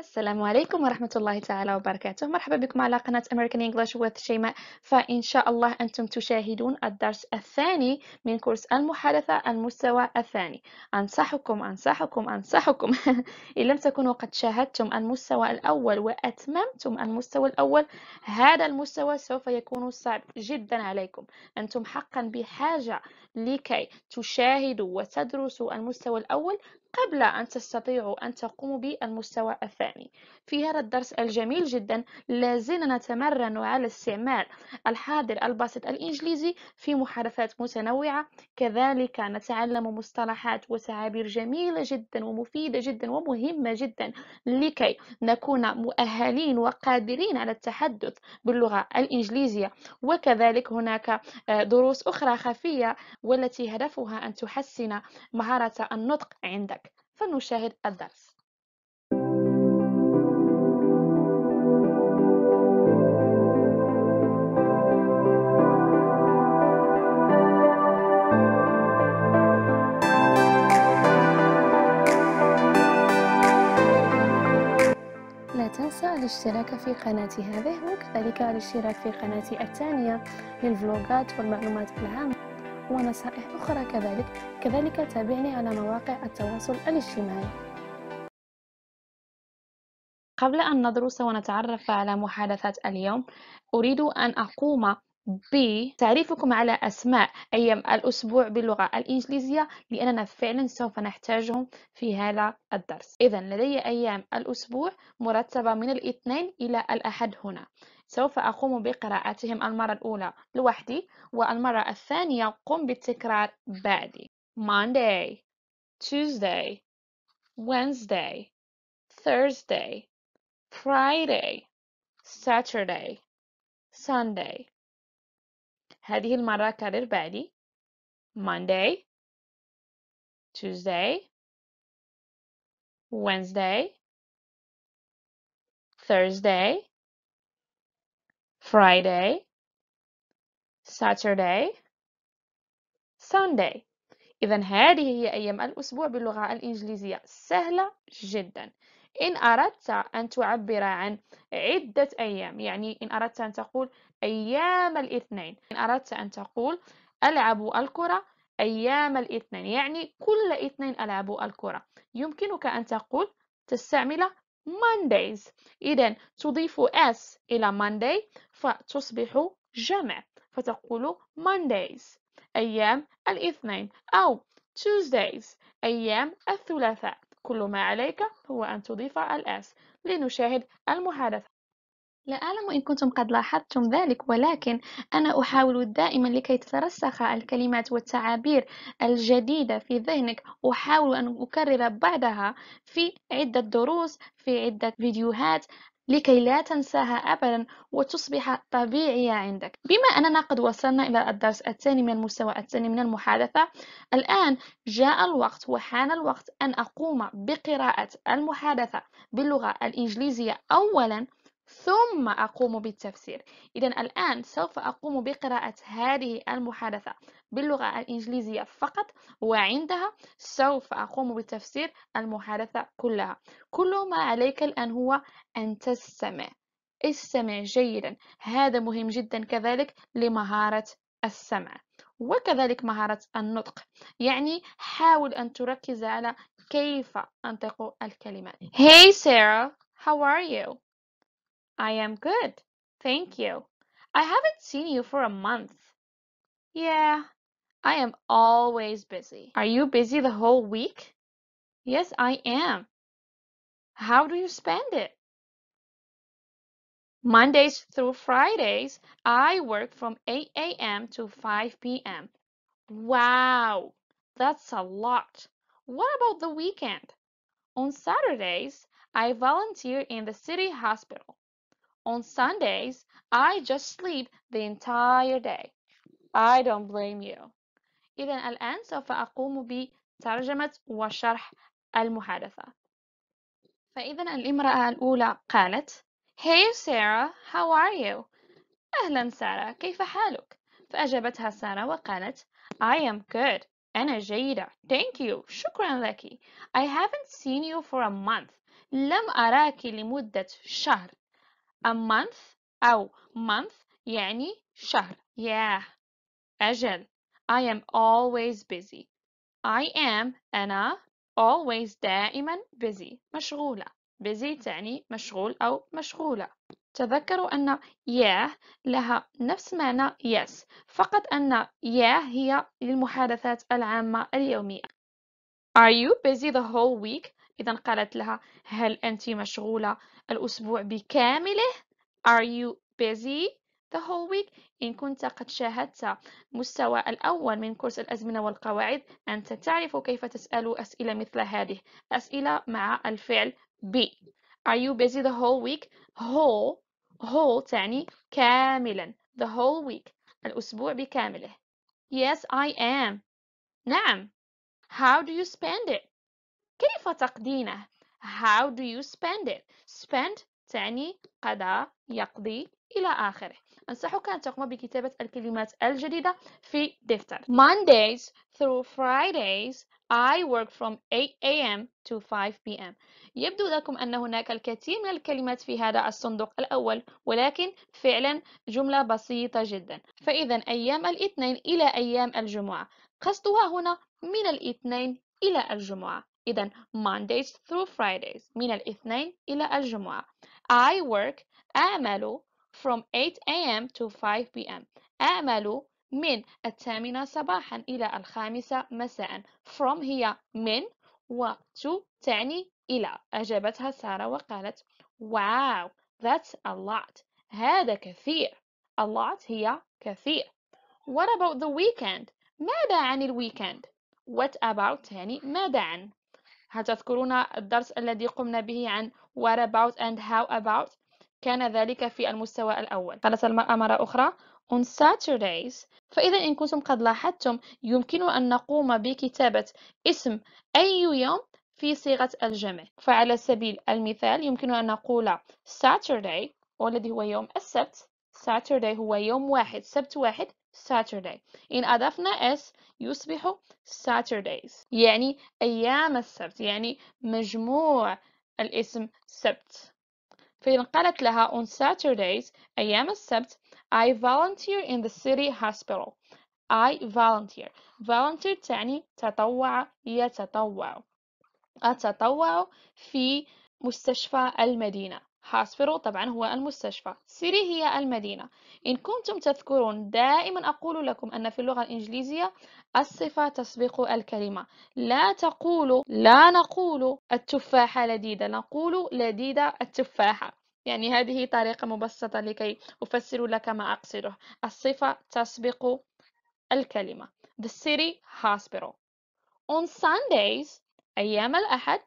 السلام عليكم ورحمة الله تعالى وبركاته مرحبا بكم على قناة American English with شيماء فإن شاء الله أنتم تشاهدون الدرس الثاني من كورس المحادثة المستوى الثاني أنصحكم أنصحكم أنصحكم إن لم تكونوا قد شاهدتم المستوى الأول وأتممتم المستوى الأول هذا المستوى سوف يكون صعب جدا عليكم أنتم حقا بحاجة لكي تشاهدوا وتدرسوا المستوى الأول قبل أن تستطيعوا أن تقوموا بالمستوى الثاني في هذا الدرس الجميل جدا لازلنا نتمرن على استعمال الحاضر البسيط الإنجليزي في محادثات متنوعة كذلك نتعلم مصطلحات وتعابير جميلة جدا ومفيدة جدا ومهمة جدا لكي نكون مؤهلين وقادرين على التحدث باللغة الإنجليزية وكذلك هناك دروس أخرى خفية والتي هدفها أن تحسن مهارة النطق عندك فنشاهد الدرس لا تنسى الاشتراك في قناتي هذه وكذلك الاشتراك في قناتي الثانية للفلوغات والمعلومات العامة ونصائح أخرى كذلك كذلك تابعني على مواقع التواصل الاجتماعي قبل أن ندرس ونتعرف على محادثة اليوم أريد أن أقوم بتعريفكم على أسماء أيام الأسبوع باللغة الإنجليزية لأننا فعلا سوف نحتاجهم في هذا الدرس إذا لدي أيام الأسبوع مرتبة من الاثنين إلى الأحد هنا سوف أقوم بقراءتهم المرة الأولى لوحدي والمرة الثانية قم بالتكرار بعدي Monday, Tuesday, Wednesday, Thursday, Friday, Saturday, Sunday. هذه المرة كرر بعدي Monday, Tuesday, Wednesday, Thursday, Friday, Saturday, Sunday. إذا هذه هي أيام الأسبوع باللغة الإنجليزية سهلة جدا إن أردت أن تعبر عن عدة أيام يعني إن أردت أن تقول أيام الاثنين إن أردت أن تقول ألعب الكرة أيام الاثنين يعني كل اثنين ألعب الكرة يمكنك أن تقول تستعمل Mondays إذا تضيف S إلى Monday فتصبح جمع فتقول Mondays أيام الاثنين أو Tuesdays أيام الثلاثاء كل ما عليك هو أن تضيف الآس لنشاهد المحادثة لا أعلم إن كنتم قد لاحظتم ذلك ولكن أنا أحاول دائما لكي تترسخ الكلمات والتعابير الجديدة في ذهنك أحاول أن أكرر بعدها في عدة دروس في عدة فيديوهات لكي لا تنساها أبدا وتصبح طبيعية عندك بما أننا قد وصلنا إلى الدرس الثاني من المستوى الثاني من المحادثة الآن جاء الوقت وحان الوقت أن أقوم بقراءة المحادثة باللغة الإنجليزية أولا ثم أقوم بالتفسير إذا الآن سوف أقوم بقراءة هذه المحادثة باللغة الإنجليزية فقط وعندها سوف أقوم بتفسير المحادثة كلها كل ما عليك الآن هو أن تستمع استمع جيدا هذا مهم جدا كذلك لمهارة السمع وكذلك مهارة النطق يعني حاول أن تركز على كيف أنطق الكلمات Hey Sarah, how are you? I am good. Thank you. I haven't seen you for a month. Yeah, I am always busy. Are you busy the whole week? Yes, I am. How do you spend it? Mondays through Fridays, I work from 8 a.m. to 5 p.m. Wow, that's a lot. What about the weekend? On Saturdays, I volunteer in the city hospital. On Sundays, I just sleep the entire day. I don't blame you. إذا الآن سوف أقوم بترجمة وشرح المحادثة. فإذا الامرأة الأولى قالت: Hey Sarah, how are you? أهلا سارة، كيف حالك؟ فأجابتها سارة وقالت: I am good. أنا جيدة. Thank you. شكرا لك. I haven't seen you for a month. لم أراك لمدة شهر. a month أو month يعني شهر yeah أجل I am always busy I am أنا always دائما busy مشغولة busy تعني مشغول أو مشغولة تذكروا أن yeah لها نفس معنى yes فقط أن yeah هي للمحادثات العامة اليومية Are you busy the whole week? إذا قالت لها هل أنت مشغولة الأسبوع بكامله Are you busy the whole week إن كنت قد شاهدت مستوى الأول من كورس الأزمنة والقواعد أنت تعرف كيف تسأل أسئلة مثل هذه أسئلة مع الفعل be Are you busy the whole week whole whole تعني كاملا the whole week الأسبوع بكامله Yes I am نعم How do you spend it كيف تقضينه how do you spend it spend تعني قضى يقضي إلى آخره أنصحك أن تقوم بكتابة الكلمات الجديدة في دفتر Mondays through Fridays I work from 8 a.m. to 5 p.m. يبدو لكم أن هناك الكثير من الكلمات في هذا الصندوق الأول ولكن فعلا جملة بسيطة جدا فإذا أيام الاثنين إلى أيام الجمعة قصدها هنا من الاثنين إلى الجمعة إذا Mondays through Fridays من الاثنين إلى الجمعة I work أعمل from 8 a.m. to 5 p.m. أعمل من الثامنة صباحا إلى الخامسة مساء from هي من و to تعني إلى أجابتها سارة وقالت Wow, that's a lot هذا كثير a lot هي كثير what about the weekend ماذا عن الويكند what about تاني ماذا عن هل تذكرون الدرس الذي قمنا به عن what about and how about؟ كان ذلك في المستوى الأول قالت المرأة مرة أخرى on Saturdays فإذا إن كنتم قد لاحظتم يمكن أن نقوم بكتابة اسم أي يوم في صيغة الجمع فعلى سبيل المثال يمكن أن نقول Saturday والذي هو يوم السبت Saturday هو يوم واحد سبت واحد Saturday إن أضفنا s يصبح Saturdays يعني أيام السبت يعني مجموع الاسم سبت فإن قالت لها on Saturdays أيام السبت I volunteer in the city hospital I volunteer volunteer تعني تطوع يتطوع أتطوع في مستشفى المدينة hospital طبعا هو المستشفى city هي المدينة إن كنتم تذكرون دائما أقول لكم أن في اللغة الإنجليزية الصفة تسبق الكلمة لا تقول لا نقول التفاحة لذيذة نقول لذيذة التفاحة يعني هذه طريقة مبسطة لكي أفسر لك ما أقصده الصفة تسبق الكلمة the city hospital on Sundays أيام الأحد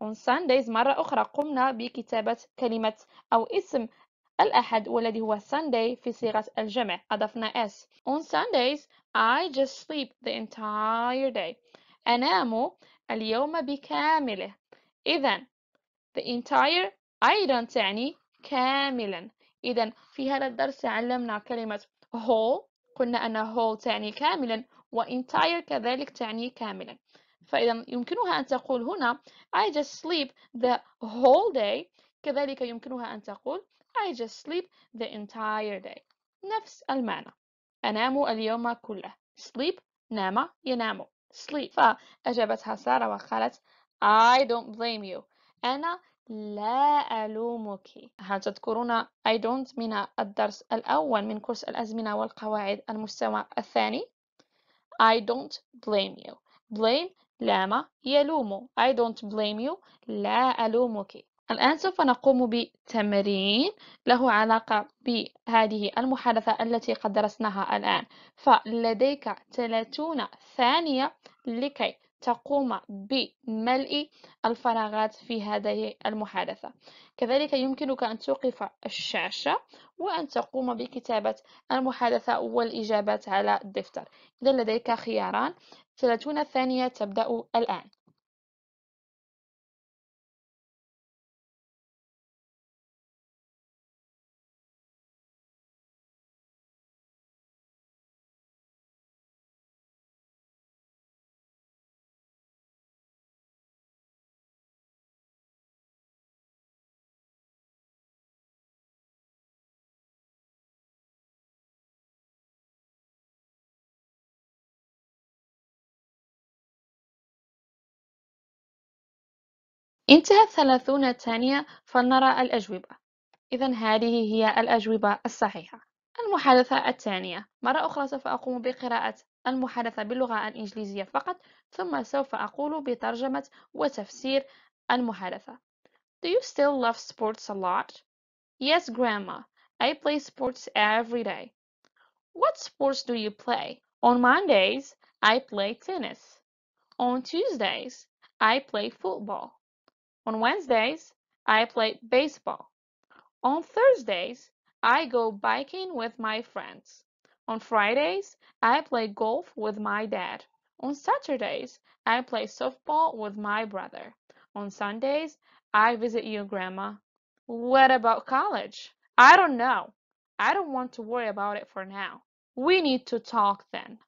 On Sundays مرة أخرى قمنا بكتابة كلمة أو اسم الأحد والذي هو Sunday في صيغة الجمع أضفنا s On Sundays I just sleep the entire day أنام اليوم بكامله إذا the entire أيضا تعني كاملا إذا في هذا الدرس تعلمنا كلمة whole قلنا أن whole تعني كاملا و entire كذلك تعني كاملا فإذا يمكنها أن تقول هنا I just sleep the whole day كذلك يمكنها أن تقول I just sleep the entire day نفس المعنى أنام اليوم كله sleep نام ينام sleep فأجابتها سارة وقالت I don't blame you أنا لا ألومك هل تذكرون I don't من الدرس الأول من كورس الأزمنة والقواعد المستوى الثاني I don't blame you blame لاما يلومو I don't blame you لا ألومك الآن سوف نقوم بتمرين له علاقة بهذه المحادثة التي قد درسناها الآن فلديك 30 ثانية لكي تقوم بملء الفراغات في هذه المحادثة كذلك يمكنك أن توقف الشاشة وأن تقوم بكتابة المحادثة والإجابات على الدفتر إذا لديك خياران 30 ثانية تبدأ الآن انتهت ثلاثون ثانية فلنرى الأجوبة إذا هذه هي الأجوبة الصحيحة المحادثة الثانية مرة أخرى سوف أقوم بقراءة المحادثة باللغة الإنجليزية فقط ثم سوف أقول بترجمة وتفسير المحادثة Do you still love sports a lot? Yes, Grandma. I play sports every day. What sports do you play? On Mondays, I play tennis. On Tuesdays, I play football. On Wednesdays, I play baseball. On Thursdays, I go biking with my friends. On Fridays, I play golf with my dad. On Saturdays, I play softball with my brother. On Sundays, I visit you, Grandma. What about college? I don't know. I don't want to worry about it for now. We need to talk then.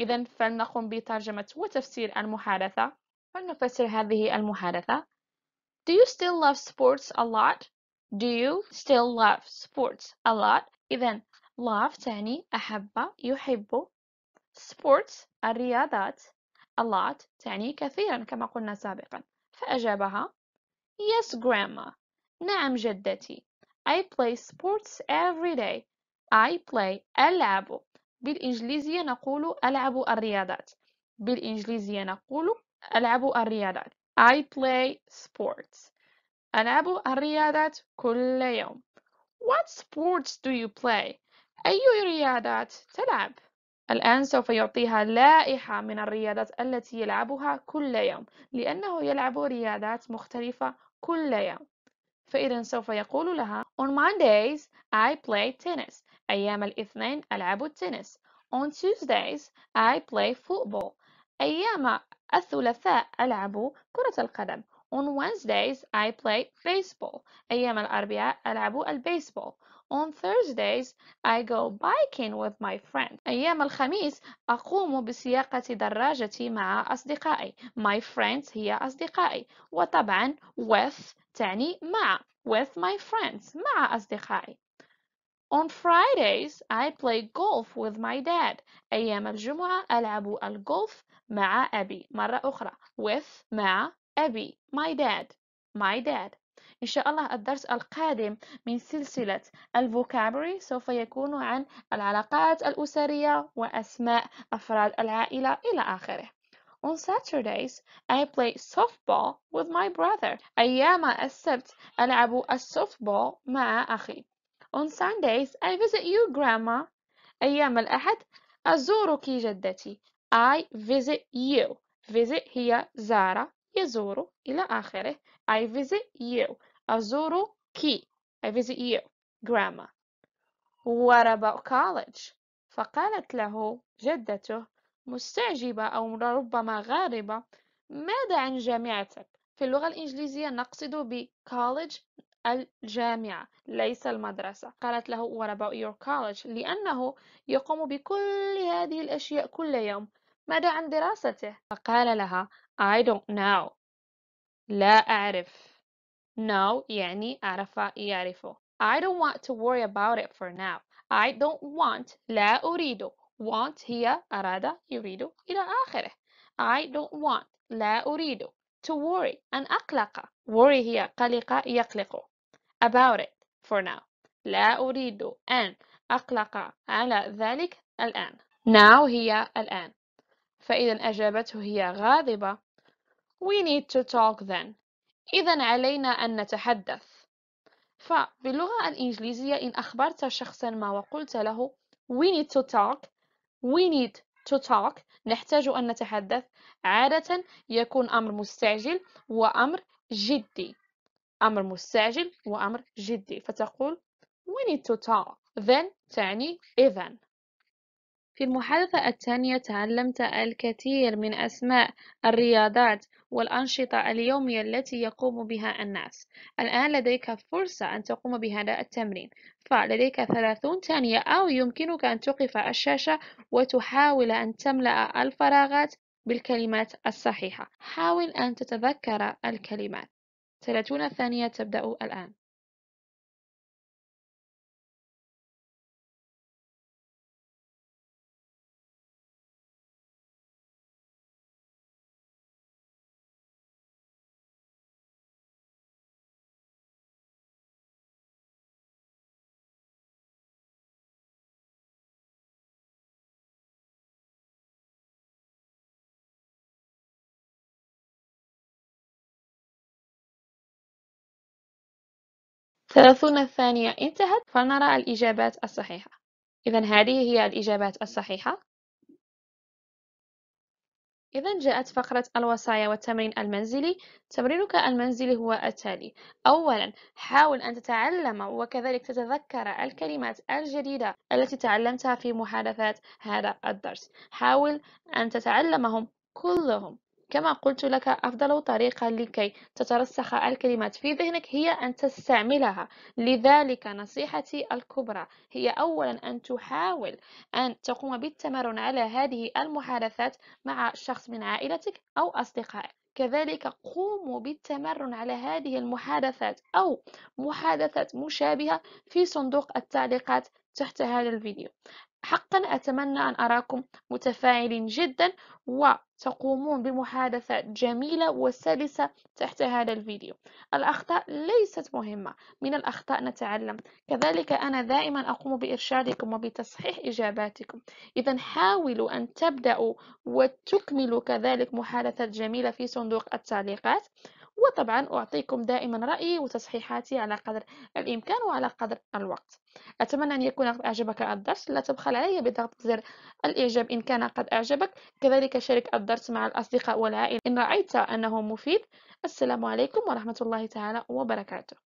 إذا فلنقم بترجمة وتفسير المحادثة. فلنفسر هذه المحادثة. Do you still love sports a lot? Do you still love sports a lot? إذا love تعني أحب يحب sports الرياضات a lot تعني كثيرا كما قلنا سابقا فأجابها Yes grandma نعم جدتي I play sports every day I play ألعب بالإنجليزية نقول ألعب الرياضات بالإنجليزية نقول ألعب الرياضات I play sports. ألعب الرياضات كل يوم. What sports do you play? أي رياضات تلعب؟ الآن سوف يعطيها لائحة من الرياضات التي يلعبها كل يوم لأنه يلعب رياضات مختلفة كل يوم فإذا سوف يقول لها On Mondays I play tennis أيام الاثنين ألعب التنس On Tuesdays I play football أيام الثلاثاء ألعب كرة القدم On Wednesdays I play baseball أيام الأربعاء ألعب البيسبول On Thursdays I go biking with my friend أيام الخميس أقوم بسياقة دراجتي مع أصدقائي My friends هي أصدقائي وطبعا with تعني مع with my friends مع أصدقائي On Fridays I play golf with my dad أيام الجمعة ألعب الجولف مع أبي مرة أخرى with مع أبي my dad my dad إن شاء الله الدرس القادم من سلسلة الفوكابري سوف يكون عن العلاقات الأسرية وأسماء أفراد العائلة إلى آخره On Saturdays, I play softball with my brother. أيام السبت ألعب السوفتبول مع أخي. On Sundays, I visit you, Grandma. أيام الأحد أزورك جدتي. I visit you visit هي زار يزور إلى آخره I visit you كي. I visit you grammar What about college? فقالت له جدته مستعجبة أو ربما غاضبة ماذا عن جامعتك؟ في اللغة الإنجليزية نقصد ب college الجامعة ليس المدرسة قالت له what about your college لأنه يقوم بكل هذه الأشياء كل يوم ماذا عن دراسته؟ فقال لها I don't know لا أعرف know يعني أعرف يعرفه I don't want to worry about it for now I don't want لا أريد want هي أراد يريد إلى آخره I don't want لا أريد to worry أن أقلق worry هي قلق يقلق about it for now لا أريد أن أقلق على ذلك الآن now هي الآن فإذا أجابته هي غاضبة We need to talk then إذا علينا أن نتحدث فباللغة الإنجليزية إن أخبرت شخصا ما وقلت له We need to talk We need to talk نحتاج أن نتحدث عادة يكون أمر مستعجل وأمر جدي أمر مستعجل وأمر جدي فتقول we need to talk then تعني إذن في المحادثة الثانية تعلمت الكثير من أسماء الرياضات والأنشطة اليومية التي يقوم بها الناس الآن لديك فرصة أن تقوم بهذا التمرين فلديك 30 ثانية أو يمكنك أن توقف الشاشة وتحاول أن تملأ الفراغات بالكلمات الصحيحة حاول أن تتذكر الكلمات 30 ثانية تبدأ الآن ثلاثون ثانية انتهت فلنرى الإجابات الصحيحة إذا هذه هي الإجابات الصحيحة إذا جاءت فقرة الوصايا والتمرين المنزلي تمرينك المنزلي هو التالي أولا حاول أن تتعلم وكذلك تتذكر الكلمات الجديدة التي تعلمتها في محادثات هذا الدرس حاول أن تتعلمهم كلهم كما قلت لك أفضل طريقة لكي تترسخ الكلمات في ذهنك هي أن تستعملها لذلك نصيحتي الكبرى هي أولا أن تحاول أن تقوم بالتمرن على هذه المحادثات مع شخص من عائلتك أو أصدقائك كذلك قوموا بالتمرن على هذه المحادثات أو محادثات مشابهة في صندوق التعليقات تحت هذا الفيديو حقا أتمنى أن أراكم متفاعلين جدا و تقومون بمحادثة جميلة وسلسة تحت هذا الفيديو الأخطاء ليست مهمة من الأخطاء نتعلم كذلك أنا دائما أقوم بإرشادكم وبتصحيح إجاباتكم إذا حاولوا أن تبدأوا وتكملوا كذلك محادثة جميلة في صندوق التعليقات وطبعا أعطيكم دائما رأيي وتصحيحاتي على قدر الإمكان وعلى قدر الوقت أتمنى أن يكون قد أعجبك الدرس لا تبخل علي بضغط زر الإعجاب إن كان قد أعجبك كذلك شارك الدرس مع الأصدقاء والعائلة إن رأيت أنه مفيد السلام عليكم ورحمة الله تعالى وبركاته